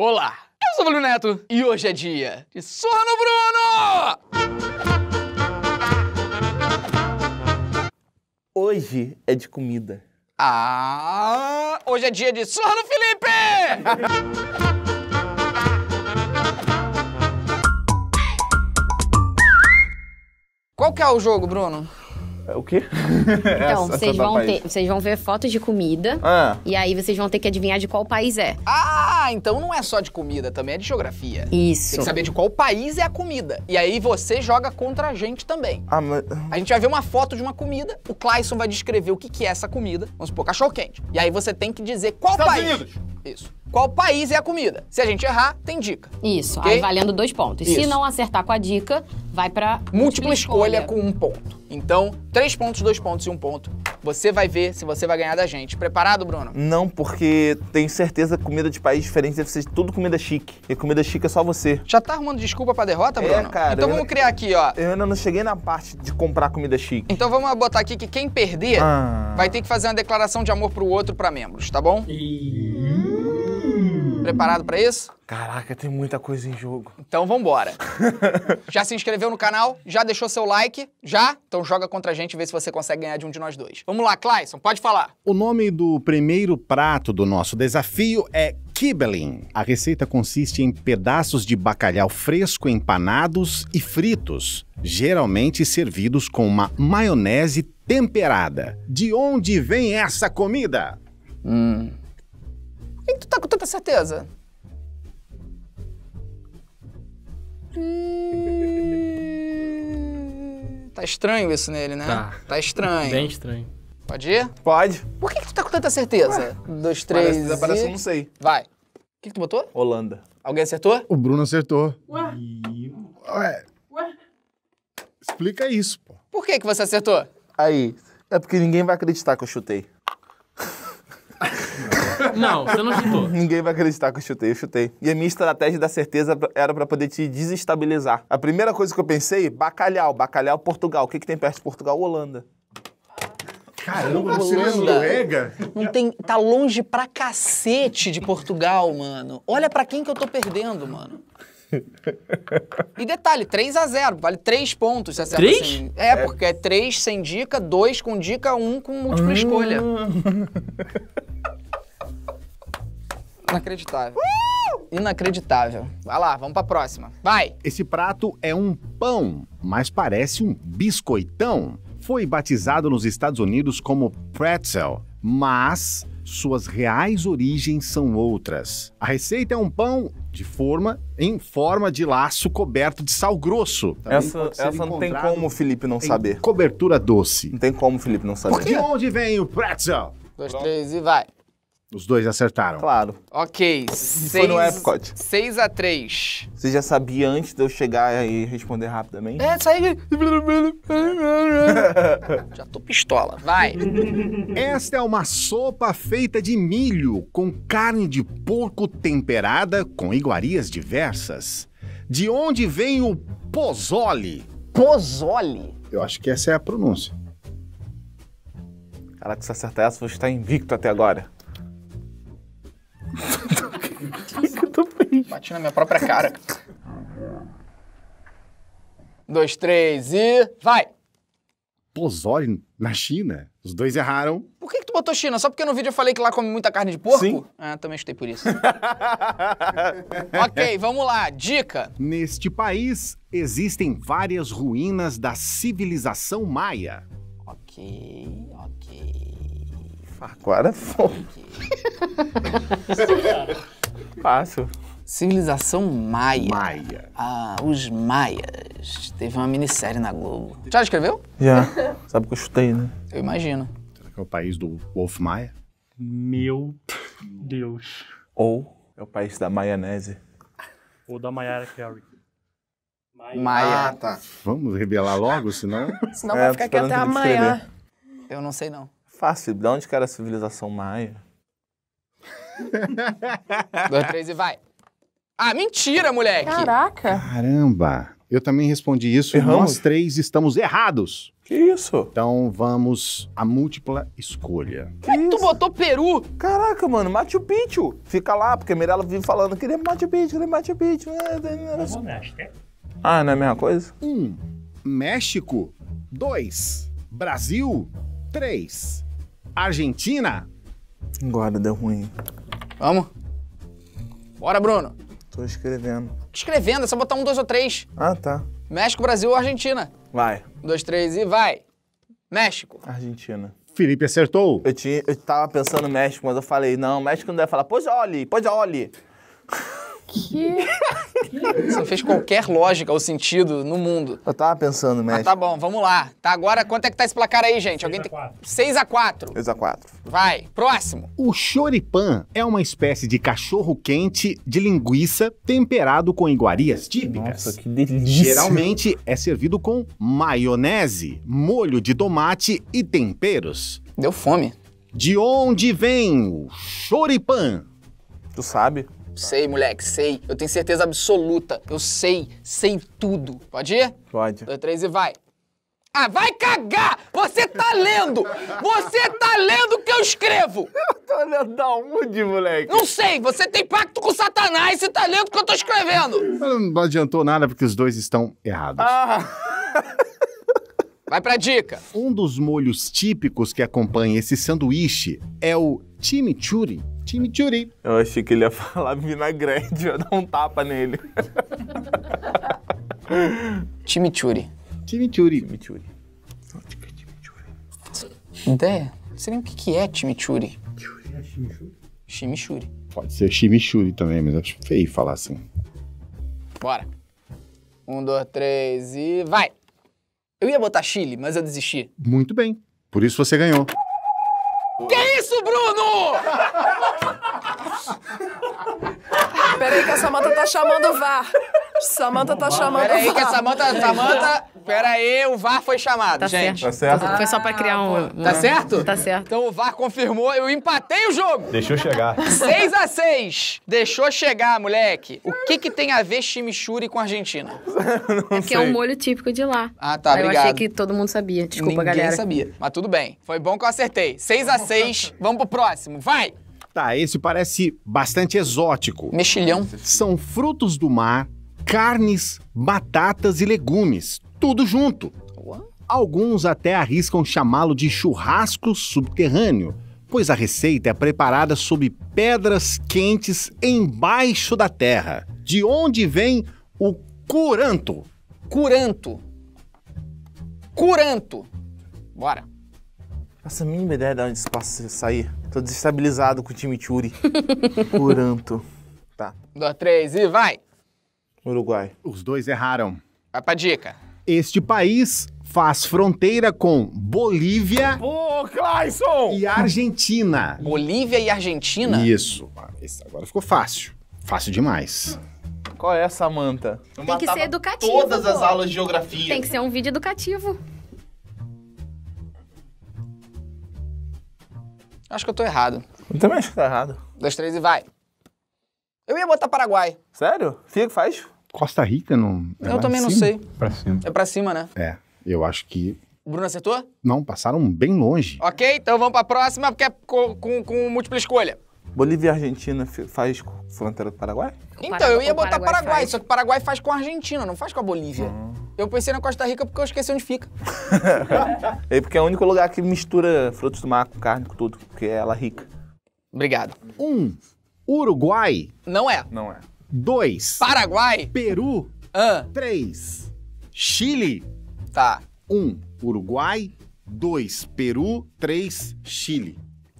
Olá, eu sou o Bruno Neto e hoje é dia de Surra no Bruno! Hoje é de comida. Ah, hoje é dia de Surra no Felipe! Qual que é o jogo, Bruno? É o quê? Então, vocês vão, ter, vocês vão ver fotos de comida ah. e aí vocês vão ter que adivinhar de qual país é. Ah, então não é só de comida, também é de geografia. Isso. Tem que saber de qual país é a comida. E aí você joga contra a gente também. Ah, mas... A gente vai ver uma foto de uma comida, o Clayson vai descrever o que, que é essa comida. Vamos supor, cachorro quente. E aí você tem que dizer qual Estados país. Unidos. Isso qual país é a comida. Se a gente errar, tem dica. Isso, okay? aí valendo dois pontos. Isso. Se não acertar com a dica, vai para múltipla, escolha. escolha com um ponto. Então, três pontos, dois pontos e um ponto. Você vai ver se você vai ganhar da gente. Preparado, Bruno? Não, porque tenho certeza que comida de país diferente deve ser tudo comida chique. E comida chique é só você. Já tá arrumando desculpa pra derrota, é, Bruno? É, cara. Então vamos criar aqui, ó. Eu ainda não cheguei na parte de comprar comida chique. Então vamos botar aqui que quem perder ah. vai ter que fazer uma declaração de amor pro outro pra membros, tá bom? E... Preparado para isso? Caraca, tem muita coisa em jogo. Então vambora. já se inscreveu no canal? Já deixou seu like? Já? Então joga contra a gente e vê se você consegue ganhar de um de nós dois. Vamos lá, Clayson, pode falar. O nome do primeiro prato do nosso desafio é Kibbeling. A receita consiste em pedaços de bacalhau fresco empanados e fritos, geralmente servidos com uma maionese temperada. De onde vem essa comida? Hum, que, que tu tá com tanta certeza? Hum... Tá estranho isso nele, né? Tá. Tá estranho. Bem estranho. Pode ir? Pode. Por que, que tu tá com tanta certeza? Ué, um, dois, três. Parece, e... parece eu não sei. Vai. O que, que tu botou? Holanda. Alguém acertou? O Bruno acertou. Ué? Ué? Ué? Explica isso, pô. Por que, que você acertou? Aí. É porque ninguém vai acreditar que eu chutei. Não, você não chutou. Ninguém vai acreditar que eu chutei, eu chutei. E a minha estratégia da certeza era pra poder te desestabilizar. A primeira coisa que eu pensei, bacalhau, bacalhau Portugal. O que, que tem perto de Portugal? Holanda. Caramba, você é Não tem, tá longe pra cacete de Portugal, mano. Olha pra quem que eu tô perdendo, mano. E detalhe, 3 a 0 vale 3 pontos. Se 3? Sem... É, é, porque é 3 sem dica, 2 com dica, 1 com múltipla ah. escolha. Inacreditável. Uh! Inacreditável. Vai lá, vamos pra próxima. Vai! Esse prato é um pão, mas parece um biscoitão. Foi batizado nos Estados Unidos como pretzel, mas suas reais origens são outras. A receita é um pão de forma em forma de laço coberto de sal grosso. Também essa, essa não tem como o Felipe não saber. Cobertura doce. Não tem como o Felipe não saber. Por De onde vem o pretzel? Dois, três e vai. Os dois acertaram. Claro. Ok. Seis, Foi no Epcot. 6 a 3 Você já sabia antes de eu chegar e responder rapidamente? É, sai. já tô pistola. Vai. Esta é uma sopa feita de milho com carne de porco temperada com iguarias diversas. De onde vem o pozole? Pozole? Eu acho que essa é a pronúncia. Caraca, se acertar essa, você está invicto até agora. Bati na minha própria cara. Dois, três e. Vai! Pozole na China? Os dois erraram. Por que, que tu botou China? Só porque no vídeo eu falei que lá come muita carne de porco? Sim. Ah, também chutei por isso. ok, vamos lá. Dica. Neste país existem várias ruínas da civilização maia. Ok, Farquara é fogo. Fácil. Civilização Maia. Maia. Ah, os Maias. Teve uma minissérie na Globo. Já escreveu? Já. Sabe o que eu chutei, né? Eu imagino. Será que é o país do Wolf Maia? Meu Deus. Ou é o país da maionese. Ou da Maiara Carey. Maia. Maia. Ah, tá. Vamos revelar logo, senão... senão é, vai ficar aqui até amanhã. Eu não sei, não. Fácil. De onde que era a civilização maia? Dois, três e vai. Ah, mentira, moleque! Caraca! Caramba! Eu também respondi isso. Erramos. Nós três estamos errados. Que isso? Então vamos à múltipla escolha. Que Mas tu botou Peru? Caraca, mano, Machu Picchu. Fica lá, porque a Mirella vive falando, queria é Machu é Picchu, queria Machu Picchu. Ah, não é a mesma coisa? Um. México. Dois. Brasil. Três. Argentina. Agora deu ruim. Vamos? Bora, Bruno. Tô escrevendo. Escrevendo, é só botar um, dois ou três. Ah, tá. México, Brasil ou Argentina? Vai. Um, dois, três e vai. México. Argentina. Felipe acertou. Eu, tinha, eu tava pensando México, mas eu falei, não, México não deve falar, pois olhe, pois olhe. Que... Isso não fez qualquer lógica ou sentido no mundo. Eu tava pensando, ah, mestre. Ah, tá bom, vamos lá. Tá, agora quanto é que tá esse placar aí, gente? 6 Alguém tem... 6x4. 6x4. Vai, próximo. O choripan é uma espécie de cachorro quente de linguiça temperado com iguarias típicas. Nossa, que delícia. Geralmente é servido com maionese, molho de tomate e temperos. Deu fome. De onde vem o choripan? Tu sabe? Tá. Sei, moleque, sei. Eu tenho certeza absoluta. Eu sei, sei tudo. Pode ir? Pode. Dois, três e vai. Ah, vai cagar! Você tá lendo! Você tá lendo o que eu escrevo! Eu tô lendo da onde, moleque? Não sei! Você tem pacto com Satanás e tá lendo o que eu tô escrevendo! Não adiantou nada porque os dois estão errados. Ah. Vai pra dica! Um dos molhos típicos que acompanha esse sanduíche é o chimichurri Chimichurri. Eu achei que ele ia falar vinagrete, eu ia dar um tapa nele. Chimichurri. Chimichurri. Chimichurri. Onde que é Ideia? Não sei nem o que, que é chimichurri. Chimichurri é chimichurri? Chimichurri. Pode ser chimichurri também, mas acho é feio falar assim. Bora. Um, dois, três e vai! Eu ia botar Chile, mas eu desisti. Muito bem. Por isso você ganhou. Peraí que a Samanta tá chamando o VAR. Samanta tá chamando o VAR. Peraí que a Samanta... Samanta... Peraí, o VAR foi chamado, tá gente. Certo. Tá certo? foi só pra criar um... Tá certo? Tá certo. Então o VAR confirmou, eu empatei o jogo. Deixou chegar. 6 a 6 Deixou chegar, moleque. O que que tem a ver chimichurri com a Argentina? é que sei. é um molho típico de lá. Ah, tá, Mas obrigado. Eu achei que todo mundo sabia. Desculpa, Ninguém galera. Ninguém sabia. Mas tudo bem. Foi bom que eu acertei. 6 a 6 Vamos pro próximo. Vai! Tá, esse parece bastante exótico. Mexilhão. São frutos do mar, carnes, batatas e legumes, tudo junto. Alguns até arriscam chamá-lo de churrasco subterrâneo, pois a receita é preparada sob pedras quentes embaixo da terra, de onde vem o curanto. Curanto. Curanto. Bora. Faço a mínima ideia de onde isso possa sair. Tô desestabilizado com o time Churi. Curanto. Tá. Um, dois, três e vai! Uruguai. Os dois erraram. Vai pra dica. Este país faz fronteira com Bolívia. Ô, Clayson! E Argentina. Bolívia e Argentina? Isso. Esse agora ficou fácil. Fácil demais. Qual é essa manta? Tem que ser educativo. Todas pô. as aulas de geografia. Tem que ser um vídeo educativo. Acho que eu tô errado. Eu também acho que tá errado. dois, três e vai. Eu ia botar Paraguai. Sério? Fica, faz? Costa Rica não. É eu também não sei. Pra cima. É pra cima, né? É. Eu acho que. O Bruno acertou? Não, passaram bem longe. Ok, então vamos pra próxima, porque é com, com, com múltipla escolha. Bolívia e Argentina faz fronteira do Paraguai? Então, eu ia botar Paraguai, Paraguai só que Paraguai faz com a Argentina, não faz com a Bolívia. Hum. Eu pensei na Costa Rica porque eu esqueci onde fica. é porque é o único lugar que mistura frutos do mar com carne, com tudo, porque é ela rica. Obrigado. Um, Uruguai. Não é. Não é. Dois. Paraguai. Peru. Ah. Três. Chile. Tá. Um, Uruguai. Dois, Peru. Três, Chile.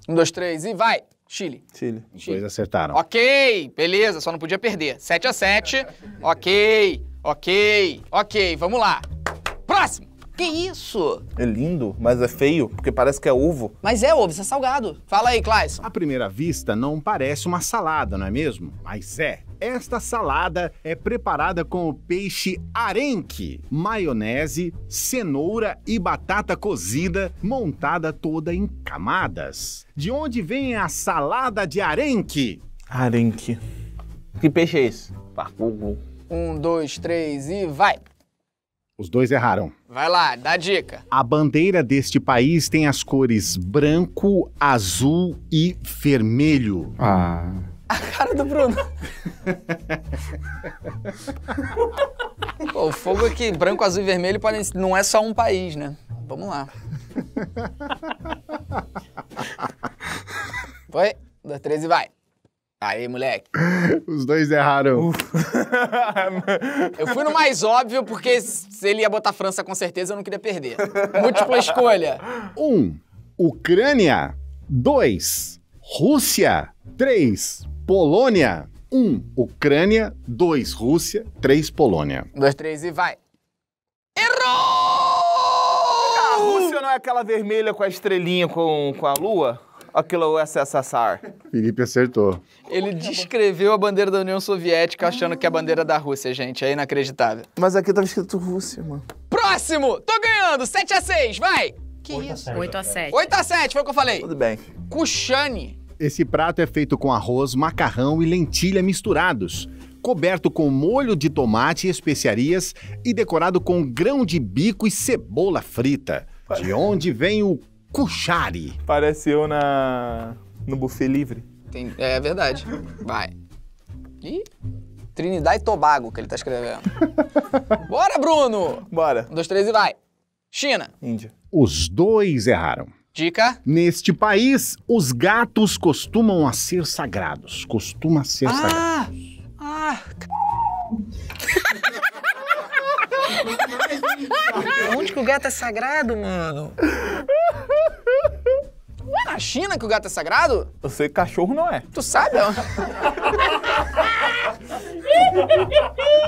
Um, dois, três e vai. Chile. Chile. Os dois acertaram. Ok, beleza, só não podia perder. 7 a 7 ok. Ok, ok, vamos lá. Próximo! Que isso? É lindo, mas é feio, porque parece que é ovo. Mas é ovo, isso é salgado. Fala aí, Klaes. À primeira vista, não parece uma salada, não é mesmo? Mas é. Esta salada é preparada com o peixe arenque, maionese, cenoura e batata cozida, montada toda em camadas. De onde vem a salada de arenque? Arenque. Que peixe é esse? Parpugo. Um, dois, três e vai! Os dois erraram. Vai lá, dá dica. A bandeira deste país tem as cores branco, azul e vermelho. Ah. A cara do Bruno. Pô, o fogo é que branco, azul e vermelho podem... não é só um país, né? Vamos lá. Foi? Um, dois, três e vai. Aí, moleque. Os dois erraram. eu fui no mais óbvio, porque se ele ia botar França com certeza, eu não queria perder. Múltipla escolha. Um, Ucrânia. Dois, Rússia. Três, Polônia. Um, Ucrânia. Dois, Rússia. Três, Polônia. Dois, três e vai. Errou! A Rússia não é aquela vermelha com a estrelinha com, com a lua? aquilo é o SSSR. Felipe acertou. Ele descreveu a bandeira da União Soviética achando que é a bandeira da Rússia, gente. É inacreditável. Mas aqui tava escrito Rússia, mano. Próximo! Tô ganhando! 7 a 6 vai! Que isso? 8 a 7. 8 a 7, foi o que eu falei. Tudo bem. Kushani. Esse prato é feito com arroz, macarrão e lentilha misturados coberto com molho de tomate e especiarias e decorado com grão de bico e cebola frita. De onde vem o Cuxari. Parece eu na no buffet livre. Tem... É verdade. Vai. E Trinidade e Tobago que ele tá escrevendo. Bora, Bruno! Bora. Um, dois, três e vai. China. Índia. Os dois erraram. Dica. Neste país, os gatos costumam a ser sagrados. Costuma ser ah, sagrados. Ah, Onde que o gato é sagrado, mano? Não é na China que o gato é sagrado? Eu sei que cachorro não é. Tu sabe?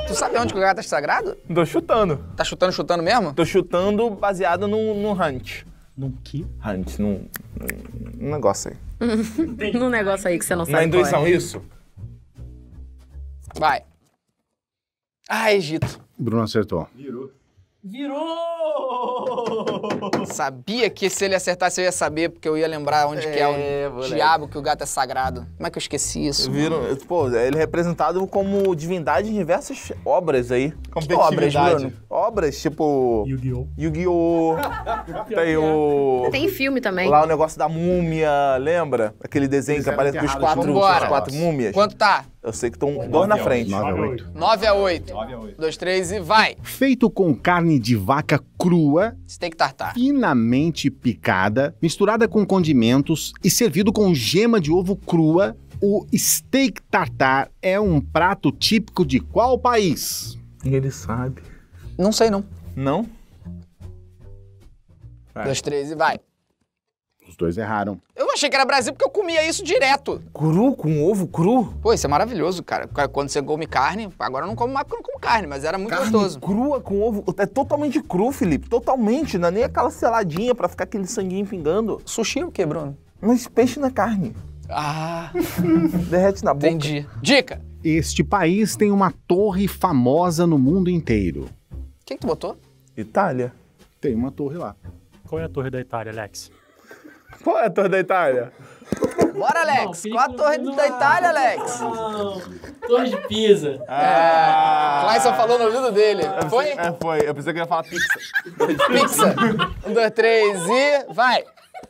tu sabe onde que o gato é sagrado? Tô chutando. Tá chutando, chutando mesmo? Tô chutando baseado no, no Hunt. No que? Hunt, num, num negócio aí. num negócio aí que você não sabe. Na é. intuição, é. isso? Vai. Ah, Egito. Bruno acertou. Virou. Virou! Sabia que se ele acertasse eu ia saber, porque eu ia lembrar onde é, que é o é, moleque. diabo que o gato é sagrado. Como é que eu esqueci isso? Viram, pô, é ele é representado como divindade em diversas obras aí. Que obras, Bruno? Obras, tipo... Yu-Gi-Oh! Yu-Gi-Oh! Tem é. o... Tem filme também. Lá o negócio da múmia, lembra? Aquele desenho Eles que aparece os quatro, quatro múmias. Quanto tá? Eu sei que estão dois na frente. 9 a 8. 9 a 8. 2, 3 e vai. Feito com carne de vaca crua. Steak tartar. Finamente picada, misturada com condimentos e servido com gema de ovo crua. O steak tartar é um prato típico de qual país? Ele sabe. Não sei, não. Não? 2, 3 e vai. Os dois erraram. Eu achei que era Brasil porque eu comia isso direto. Cru? Com ovo cru? Pô, isso é maravilhoso, cara. Quando você come carne, agora eu não como mais porque eu não como carne, mas era muito carne gostoso. crua com ovo? É totalmente cru, Felipe. Totalmente. Não é nem aquela seladinha pra ficar aquele sanguinho pingando. Sushi é o quê, Bruno? Mas peixe na carne. Ah. Derrete na boca. Entendi. Dica. Este país tem uma torre famosa no mundo inteiro. Quem que tu botou? Itália. Tem uma torre lá. Qual é a torre da Itália, Alex? Qual é a Torre da Itália? Bora, Alex! Não, Qual a Torre não... da Itália, Alex? Não, torre de Pisa. Ah. É. Clayson falou no ouvido dele. Foi? É, foi. Eu pensei que ele ia falar pizza. pizza. Um, dois, três e... Vai!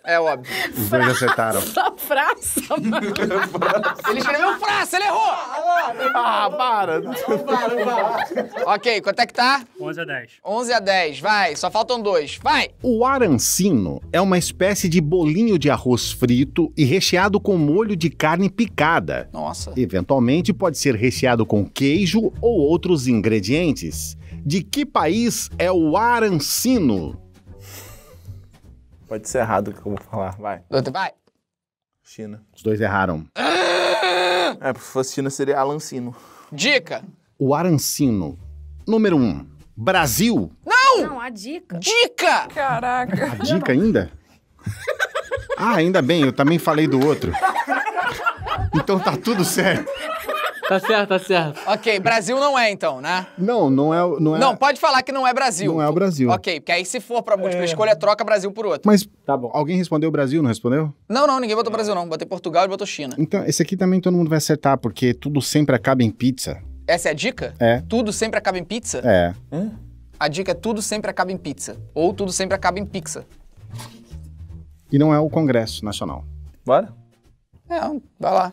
É óbvio. Os dois acertaram. Só Fraça, mano. ele escreveu Fraça, ele errou! Ah, para! ok, quanto é que tá? 11 a 10. 11 a 10, vai. Só faltam dois, vai! O arancino é uma espécie de bolinho de arroz frito e recheado com molho de carne picada. Nossa. Eventualmente pode ser recheado com queijo ou outros ingredientes. De que país é o arancino? Pode ser errado o que eu vou falar, vai. vai. China. Os dois erraram. É, se fosse China seria Alancino. Dica. O Arancino. Número um. Brasil. Não! Não, a dica. Dica! Caraca. A dica ainda? ah, ainda bem, eu também falei do outro. Então tá tudo certo. Tá certo, tá certo. Ok, Brasil não é então, né? Não, não é, não é. Não, pode falar que não é Brasil. Não é o Brasil. Ok, porque aí se for pra múltipla é... escolha, troca Brasil por outro. Mas tá bom. alguém respondeu Brasil, não respondeu? Não, não, ninguém botou é. Brasil não. Botei Portugal e botou China. Então, esse aqui também todo mundo vai acertar, porque tudo sempre acaba em pizza. Essa é a dica? É. Tudo sempre acaba em pizza? É. A dica é tudo sempre acaba em pizza. Ou tudo sempre acaba em pizza. E não é o Congresso Nacional. Bora? É, vai lá.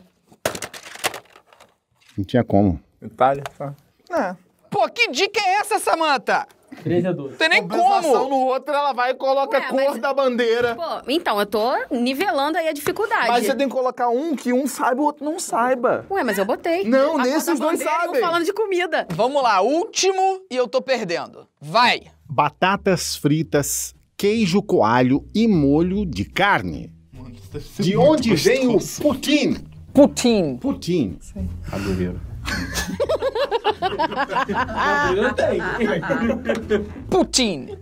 Não tinha como. Itália, tá? É. Pô, que dica é essa, Samanta? 3 a 12. Tem nem como. no outro, ela vai e coloca a cor mas- da bandeira. Pô, então, eu tô nivelando aí a dificuldade. Mas você tem que colocar um que um saiba, o outro não saiba. Ué, mas eu botei. Não, A nesse dois sabem. eu tô falando de comida. Vamos lá, último e eu tô perdendo. Vai! Batatas fritas, queijo coalho e molho de carne. De onde vem o Putin Putin. Putin. Sim. Adoreiro. Putin.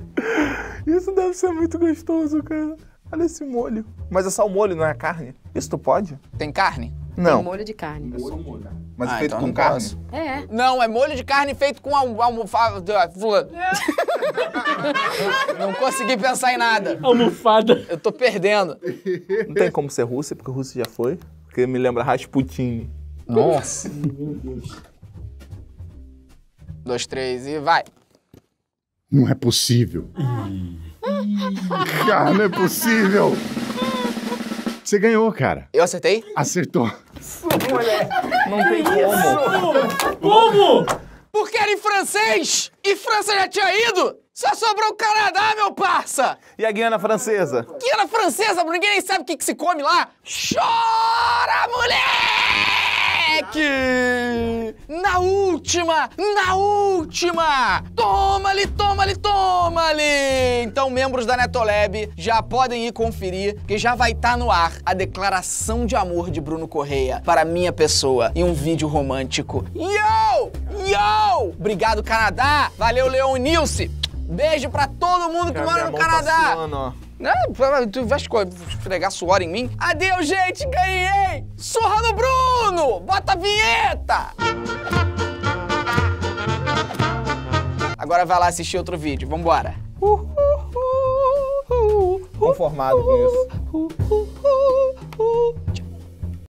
Isso deve ser muito gostoso, cara. Olha esse molho. Mas é só o molho, não é a carne? Isso tu pode? Tem carne? Não. Tem molho de carne. É só molho. Mas ah, feito então com carne? Posso. É. Não, é molho de carne feito com almofada. Ah, não consegui pensar em nada. Almofada. Eu tô perdendo. Não tem como ser Rússia, porque Rússia já foi que me lembra Rasputin. Nossa! Meu Deus. Dois, três e vai! Não é possível. cara, não é possível. Você ganhou, cara. Eu acertei? Acertou. Não tem como. Como? Porque era em francês! E França já tinha ido! Só sobrou o Canadá, meu parça! E a Guiana Francesa? Guiana Francesa, ninguém nem sabe o que, que se come lá. Chora, moleque! Na última, na última! Toma-lhe, toma-lhe, toma-lhe! Então, membros da Netolab já podem ir conferir, que já vai estar tá no ar a declaração de amor de Bruno Correia para minha pessoa e um vídeo romântico. Yo! Yo! Obrigado, Canadá! Valeu, Leon Nilce! Beijo pra todo mundo que, mora no Canadá. Não, ó. Né? tu vai esfregar suor em mim? Adeus, gente, ganhei! Surra no Bruno! Bota a vinheta! Agora vai lá assistir outro vídeo, vambora. Conformado com isso.